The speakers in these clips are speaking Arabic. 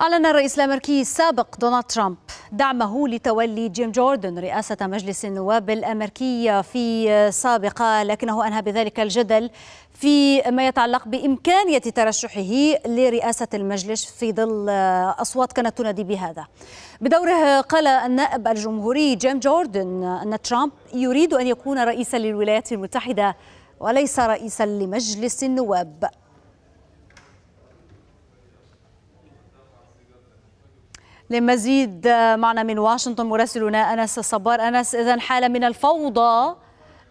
أعلن الرئيس الأمريكي السابق دونالد ترامب دعمه لتولي جيم جوردن رئاسة مجلس النواب الأمريكي في سابقة لكنه أنهى بذلك الجدل فيما يتعلق بإمكانية ترشحه لرئاسة المجلس في ظل أصوات كانت تنادي بهذا بدوره قال النائب الجمهوري جيم جوردن أن ترامب يريد أن يكون رئيسا للولايات المتحدة وليس رئيسا لمجلس النواب لمزيد معنا من واشنطن مراسلنا أنس الصبار أنس إذا حالة من الفوضى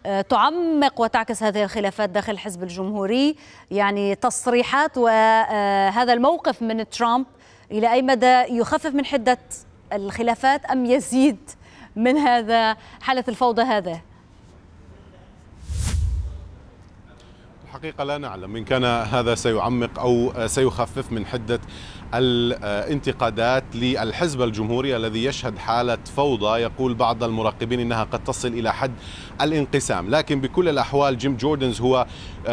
آه، تعمق وتعكس هذه الخلافات داخل الحزب الجمهوري يعني تصريحات وهذا آه، الموقف من ترامب إلى أي مدى يخفف من حدة الخلافات أم يزيد من هذا حالة الفوضى هذا؟ الحقيقة لا نعلم إن كان هذا سيعمق أو سيخفف من حدة الانتقادات للحزب الجمهوري الذي يشهد حالة فوضى يقول بعض المراقبين إنها قد تصل إلى حد الانقسام لكن بكل الأحوال جيم جوردنز هو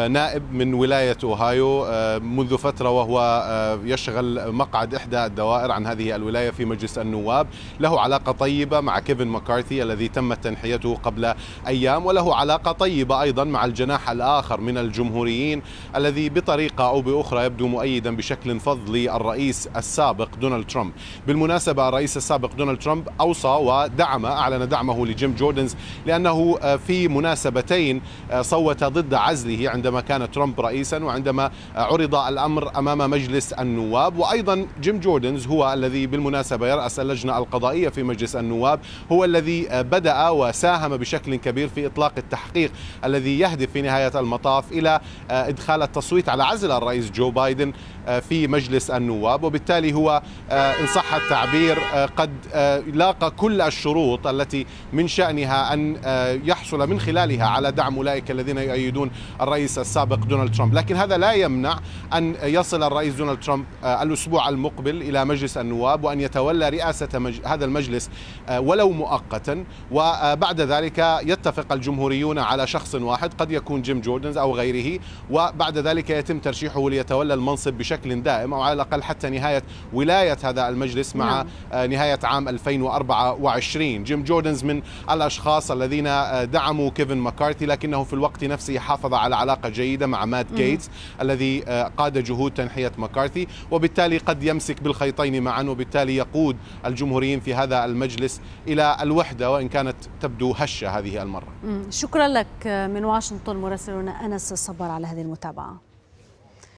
نائب من ولاية أوهايو منذ فترة وهو يشغل مقعد إحدى الدوائر عن هذه الولاية في مجلس النواب له علاقة طيبة مع كيفن مكارثي الذي تمت تنحيته قبل أيام وله علاقة طيبة أيضا مع الجناح الآخر من الجمهور الجمهوريين الذي بطريقة أو بأخرى يبدو مؤيدا بشكل فضلي الرئيس السابق دونالد ترامب بالمناسبة الرئيس السابق دونالد ترامب أوصى ودعم أعلن دعمه لجيم جوردنز لأنه آه، في مناسبتين آه، صوت ضد عزله عندما كان ترامب رئيسا وعندما آه، عرض الأمر أمام مجلس النواب وأيضا جيم جوردنز هو الذي بالمناسبة يرأس اللجنة القضائية في مجلس النواب هو الذي بدأ وساهم بشكل كبير في إطلاق التحقيق الذي يهدف في نهاية المطاف إلى آه، إدخال التصويت على عزل الرئيس جو بايدن آه، في مجلس النواب وبالتالي هو آه، إن صح التعبير قد لاقى كل الشروط التي من شأنها أن يحصل من خلالها على دعم أولئك الذين يؤيدون الرئيس السابق دونالد ترامب لكن هذا لا يمنع أن يصل الرئيس دونالد ترامب الأسبوع المقبل إلى مجلس النواب وأن يتولى رئاسة هذا المجلس ولو مؤقتا وبعد ذلك يتفق الجمهوريون على شخص واحد قد يكون جيم جوردنز أو غيره وبعد ذلك يتم ترشيحه ليتولى المنصب بشكل دائم أو على الأقل حتى نهاية ولاية هذا المجلس مع نعم. آه، نهاية عام 2024 جيم جوردنز من الأشخاص الذين آه، دعموا كيفن مكارثي لكنه في الوقت نفسه حافظ على علاقة جيدة مع مات جيتس الذي آه، قاد جهود تنحية مكارثي وبالتالي قد يمسك بالخيطين معا وبالتالي يقود الجمهوريين في هذا المجلس إلى الوحدة وإن كانت تبدو هشة هذه المرة شكرا لك من واشنطن مراسلنا أنس الصباح على هذه المتابعه